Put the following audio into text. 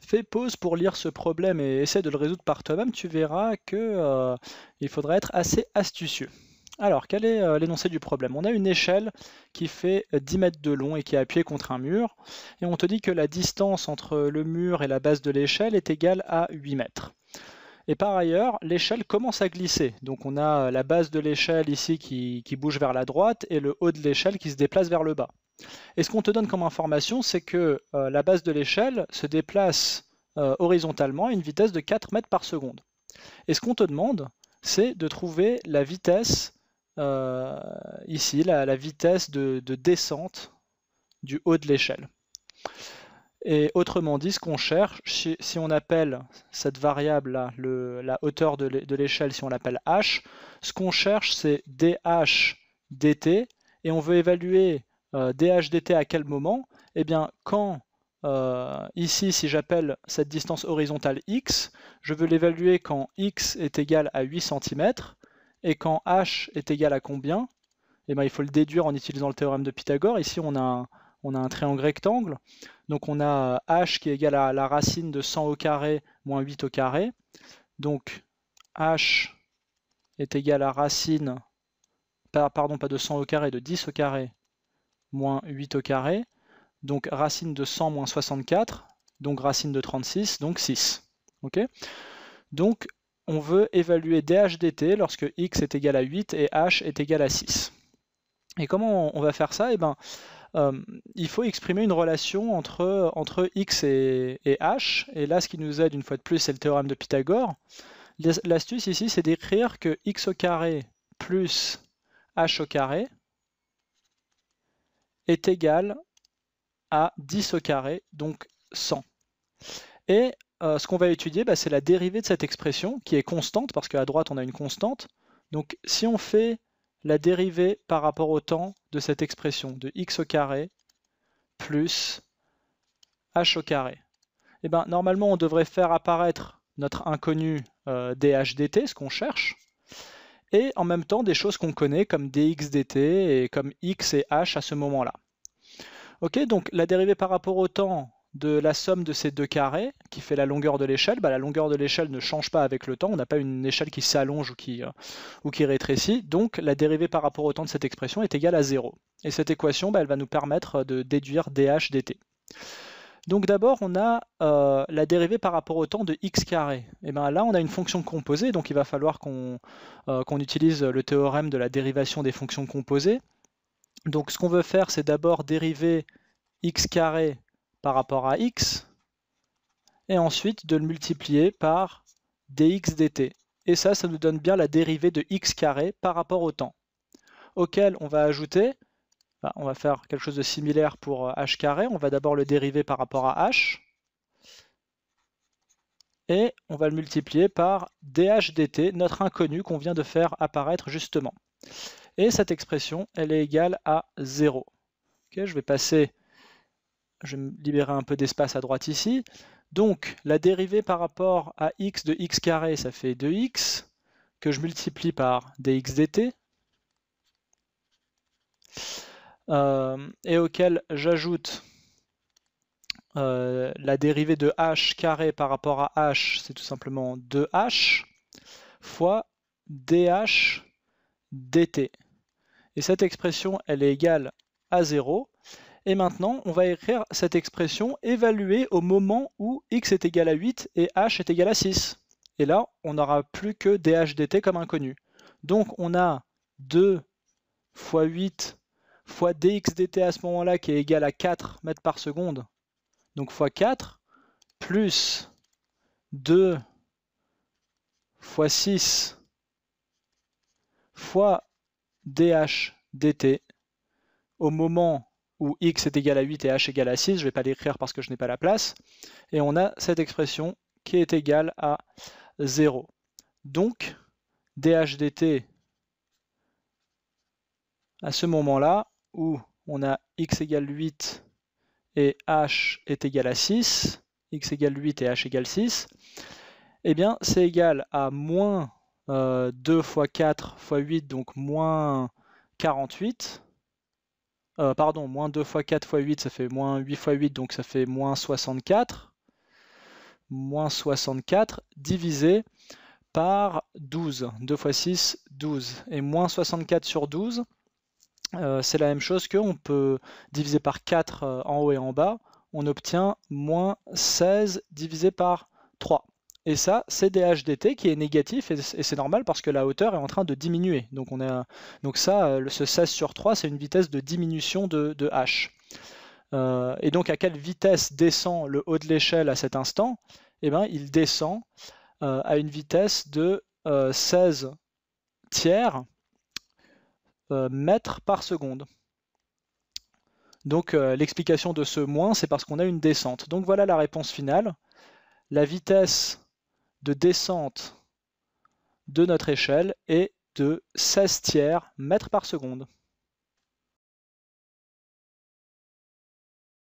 fais pause pour lire ce problème et essaie de le résoudre par toi-même, tu verras que euh, il faudra être assez astucieux. Alors, quel est euh, l'énoncé du problème On a une échelle qui fait 10 euh, mètres de long et qui est appuyée contre un mur, et on te dit que la distance entre le mur et la base de l'échelle est égale à 8 mètres. Et par ailleurs, l'échelle commence à glisser. Donc on a la base de l'échelle ici qui bouge vers la droite et le haut de l'échelle qui se déplace vers le bas. Et ce qu'on te donne comme information, c'est que euh, la base de l'échelle se déplace euh, horizontalement à une vitesse de 4 mètres par seconde. Et ce qu'on te demande, c'est de trouver la vitesse, euh, ici, la, vitesse de, descente du haut de l'échelle. Et autrement dit, ce qu'on cherche, si, on appelle cette variable-là, la hauteur de l'échelle, si on l'appelle h, ce qu'on cherche, c'est dh dt, et on veut évaluer dh euh, dt à quel moment Eh bien, quand euh, ici, si j'appelle cette distance horizontale x, je veux l'évaluer quand x est égal à 8 cm et quand h est égal à combien eh bien, il faut le déduire en utilisant le théorème de Pythagore. Ici, on a, on a un triangle rectangle. Donc, on a euh, h qui est égal à la racine de 100 au carré moins 8 au carré. Donc, h est égal à racine, pardon, pas de 100 au carré, de 10 au carré moins 8 au carré, donc racine de 100 moins 64, donc racine de 36, donc 6. Ok donc on veut évaluer dH lorsque x est égal à 8 et h est égal à 6. Et comment on va faire ça Et eh ben, euh, Il faut exprimer une relation entre, entre x et, et, h, et là ce qui nous aide une fois de plus c'est le théorème de Pythagore. L'astuce ici c'est d'écrire que x au carré plus h au carré est égal à 10 au carré, donc 100. Et euh, ce qu'on va étudier, bah, c'est la dérivée de cette expression qui est constante, parce qu'à droite on a une constante. Donc si on fait la dérivée par rapport au temps de cette expression de x au carré plus h au carré, et eh bien normalement on devrait faire apparaître notre inconnu euh, dh ce qu'on cherche et en même temps des choses qu'on connaît comme dx dt et comme x et h à ce moment-là. Ok, donc la dérivée par rapport au temps de la somme de ces deux carrés qui fait la longueur de l'échelle, bah, la longueur de l'échelle ne change pas avec le temps, on n'a pas une échelle qui s'allonge ou qui, euh, ou qui rétrécit, donc la dérivée par rapport au temps de cette expression est égale à 0. Et cette équation, bah, elle va nous permettre de déduire dh dt. Donc d'abord, on a euh, la dérivée par rapport au temps de x carré. Et eh bien là, on a une fonction composée, donc il va falloir euh, qu'on utilise le théorème de la dérivation des fonctions composées. Donc ce qu'on veut faire, c'est d'abord dériver x carré par rapport à x, et ensuite de le multiplier par dx dt. Et ça, ça nous donne bien la dérivée de x carré par rapport au temps, auquel on va ajouter on va faire quelque chose de similaire pour euh, h carré. On va d'abord le dériver par rapport à h. Et on va le multiplier par dh dt, notre inconnu qu'on vient de faire apparaître justement. Et cette expression, elle est égale à 0. je vais passer, je me libérer un peu d'espace à droite ici. Donc, la dérivée par rapport à x de x carré, ça fait 2x, que je multiplie par dx dt. Euh, et auquel j'ajoute euh, la dérivée de h carré par rapport à h, c'est tout simplement 2h fois dh dt. Et cette expression, elle est égale à 0. Et maintenant, on va écrire cette expression évaluée au moment où x est égal à 8 et h est égal à 6. Et là, on n'aura plus que dh dt comme inconnu. Donc, on a 2 fois 8 fois dx dt à ce moment-là qui est égal à 4 mètres par seconde. Donc fois 4 plus 2 fois 6 fois dh dt au moment où x est égal à 8 et h égal à 6. Je ne vais pas l'écrire parce que je n'ai pas la place. Et on a cette expression qui est égale à 0. Donc, dh dt à ce moment-là, où on a x égale 8 et h est égal à 6, x égale 8 et h égale 6, eh bien c'est égal à moins 2 euh, fois 4 fois 8, donc moins 48. Euh, pardon, moins 2 fois 4 fois 8, ça fait moins 8 fois 8, donc ça fait moins 64. Moins 64 divisé par 12. 2 fois 6, 12. Et moins 64 sur 12, euh, c'est la même chose que, on peut diviser par 4 euh, en haut et en bas, on obtient moins 16 divisé par 3. Et ça, c'est DHDT qui est négatif, et, c'est normal parce que la hauteur est en train de diminuer. Donc, on ça, euh, ce 16 sur 3, c'est une vitesse de diminution de, h. et donc, à quelle vitesse descend le haut de l'échelle à cet instant Eh bien, il descend à une vitesse de 16 tiers euh, mètres par seconde. Donc euh, l'explication de ce moins, c'est parce qu'on a une descente. Donc voilà la réponse finale. La vitesse de descente de notre échelle est de 16 tiers mètres par seconde.